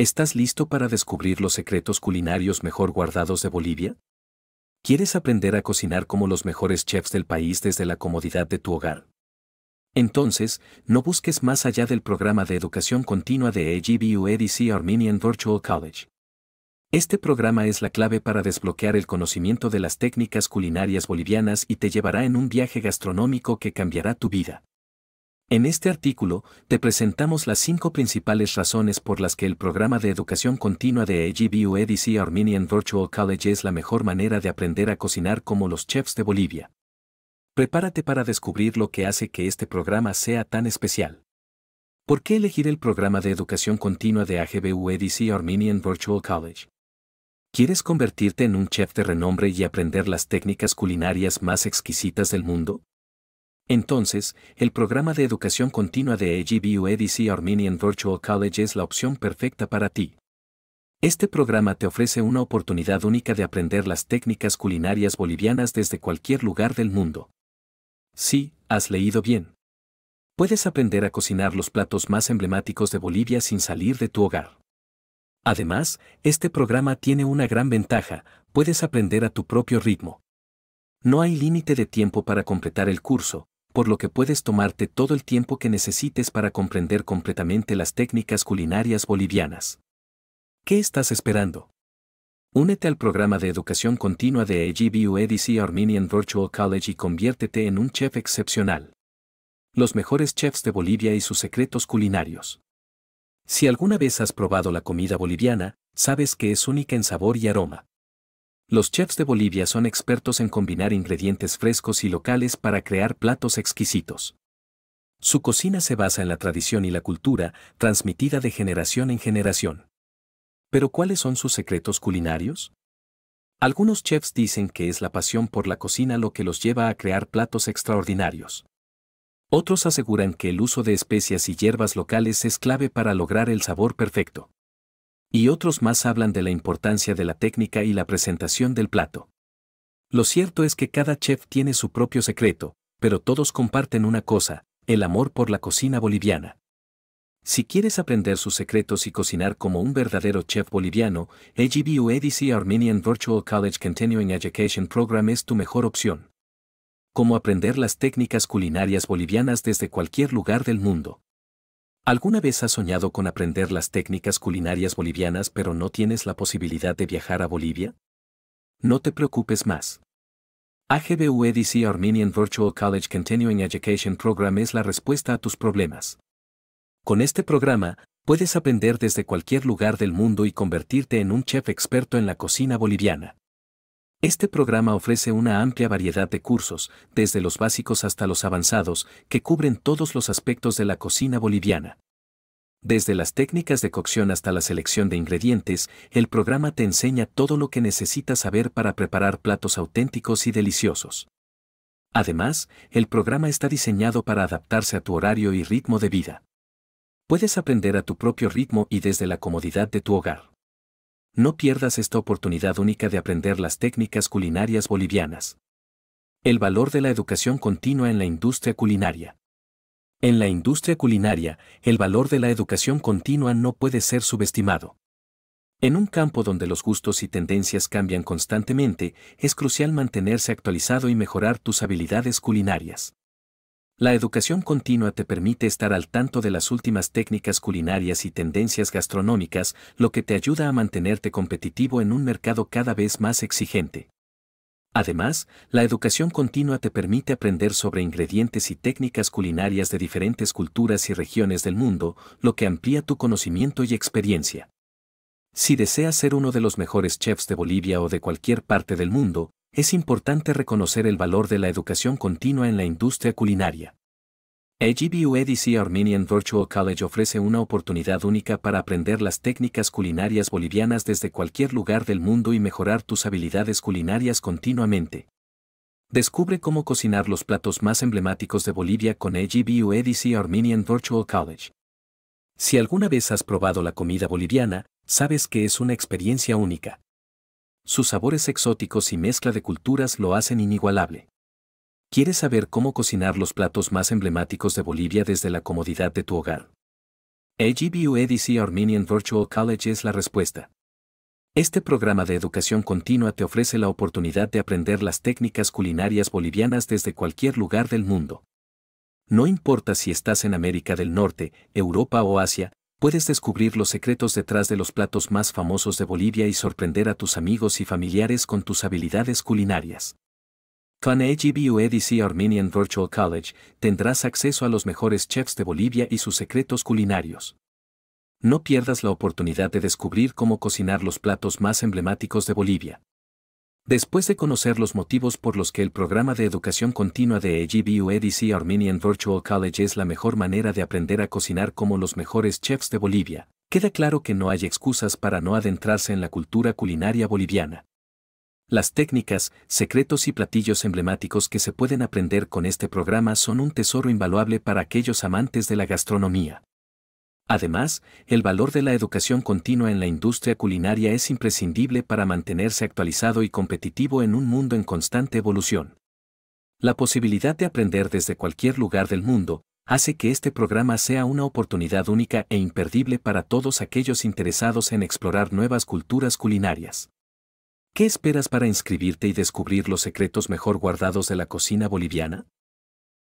¿Estás listo para descubrir los secretos culinarios mejor guardados de Bolivia? ¿Quieres aprender a cocinar como los mejores chefs del país desde la comodidad de tu hogar? Entonces, no busques más allá del programa de educación continua de AGBU EDC Armenian Virtual College. Este programa es la clave para desbloquear el conocimiento de las técnicas culinarias bolivianas y te llevará en un viaje gastronómico que cambiará tu vida. En este artículo, te presentamos las cinco principales razones por las que el programa de educación continua de AGBU EDC Armenian Virtual College es la mejor manera de aprender a cocinar como los chefs de Bolivia. Prepárate para descubrir lo que hace que este programa sea tan especial. ¿Por qué elegir el programa de educación continua de AGBU EDC Armenian Virtual College? ¿Quieres convertirte en un chef de renombre y aprender las técnicas culinarias más exquisitas del mundo? Entonces, el programa de educación continua de AGBU EDC Armenian Virtual College es la opción perfecta para ti. Este programa te ofrece una oportunidad única de aprender las técnicas culinarias bolivianas desde cualquier lugar del mundo. Sí, has leído bien. Puedes aprender a cocinar los platos más emblemáticos de Bolivia sin salir de tu hogar. Además, este programa tiene una gran ventaja, puedes aprender a tu propio ritmo. No hay límite de tiempo para completar el curso, por lo que puedes tomarte todo el tiempo que necesites para comprender completamente las técnicas culinarias bolivianas. ¿Qué estás esperando? Únete al programa de educación continua de AGBU EDC Armenian Virtual College y conviértete en un chef excepcional. Los mejores chefs de Bolivia y sus secretos culinarios. Si alguna vez has probado la comida boliviana, sabes que es única en sabor y aroma. Los chefs de Bolivia son expertos en combinar ingredientes frescos y locales para crear platos exquisitos. Su cocina se basa en la tradición y la cultura, transmitida de generación en generación. Pero ¿cuáles son sus secretos culinarios? Algunos chefs dicen que es la pasión por la cocina lo que los lleva a crear platos extraordinarios. Otros aseguran que el uso de especias y hierbas locales es clave para lograr el sabor perfecto y otros más hablan de la importancia de la técnica y la presentación del plato. Lo cierto es que cada chef tiene su propio secreto, pero todos comparten una cosa, el amor por la cocina boliviana. Si quieres aprender sus secretos y cocinar como un verdadero chef boliviano, AGBU EDC Armenian Virtual College Continuing Education Program es tu mejor opción. Cómo aprender las técnicas culinarias bolivianas desde cualquier lugar del mundo. ¿Alguna vez has soñado con aprender las técnicas culinarias bolivianas pero no tienes la posibilidad de viajar a Bolivia? No te preocupes más. AGBUEDC Armenian Virtual College Continuing Education Program es la respuesta a tus problemas. Con este programa, puedes aprender desde cualquier lugar del mundo y convertirte en un chef experto en la cocina boliviana. Este programa ofrece una amplia variedad de cursos, desde los básicos hasta los avanzados, que cubren todos los aspectos de la cocina boliviana. Desde las técnicas de cocción hasta la selección de ingredientes, el programa te enseña todo lo que necesitas saber para preparar platos auténticos y deliciosos. Además, el programa está diseñado para adaptarse a tu horario y ritmo de vida. Puedes aprender a tu propio ritmo y desde la comodidad de tu hogar no pierdas esta oportunidad única de aprender las técnicas culinarias bolivianas. El valor de la educación continua en la industria culinaria. En la industria culinaria, el valor de la educación continua no puede ser subestimado. En un campo donde los gustos y tendencias cambian constantemente, es crucial mantenerse actualizado y mejorar tus habilidades culinarias. La educación continua te permite estar al tanto de las últimas técnicas culinarias y tendencias gastronómicas, lo que te ayuda a mantenerte competitivo en un mercado cada vez más exigente. Además, la educación continua te permite aprender sobre ingredientes y técnicas culinarias de diferentes culturas y regiones del mundo, lo que amplía tu conocimiento y experiencia. Si deseas ser uno de los mejores chefs de Bolivia o de cualquier parte del mundo, es importante reconocer el valor de la educación continua en la industria culinaria. AGBU EDC Armenian Virtual College ofrece una oportunidad única para aprender las técnicas culinarias bolivianas desde cualquier lugar del mundo y mejorar tus habilidades culinarias continuamente. Descubre cómo cocinar los platos más emblemáticos de Bolivia con AGBU EDC Armenian Virtual College. Si alguna vez has probado la comida boliviana, sabes que es una experiencia única sus sabores exóticos y mezcla de culturas lo hacen inigualable. ¿Quieres saber cómo cocinar los platos más emblemáticos de Bolivia desde la comodidad de tu hogar? AGBU EDC Armenian Virtual College es la respuesta. Este programa de educación continua te ofrece la oportunidad de aprender las técnicas culinarias bolivianas desde cualquier lugar del mundo. No importa si estás en América del Norte, Europa o Asia, puedes descubrir los secretos detrás de los platos más famosos de Bolivia y sorprender a tus amigos y familiares con tus habilidades culinarias. Con AGBU EDC Armenian Virtual College tendrás acceso a los mejores chefs de Bolivia y sus secretos culinarios. No pierdas la oportunidad de descubrir cómo cocinar los platos más emblemáticos de Bolivia. Después de conocer los motivos por los que el programa de educación continua de EGBU EDC Armenian Virtual College es la mejor manera de aprender a cocinar como los mejores chefs de Bolivia, queda claro que no hay excusas para no adentrarse en la cultura culinaria boliviana. Las técnicas, secretos y platillos emblemáticos que se pueden aprender con este programa son un tesoro invaluable para aquellos amantes de la gastronomía. Además, el valor de la educación continua en la industria culinaria es imprescindible para mantenerse actualizado y competitivo en un mundo en constante evolución. La posibilidad de aprender desde cualquier lugar del mundo hace que este programa sea una oportunidad única e imperdible para todos aquellos interesados en explorar nuevas culturas culinarias. ¿Qué esperas para inscribirte y descubrir los secretos mejor guardados de la cocina boliviana?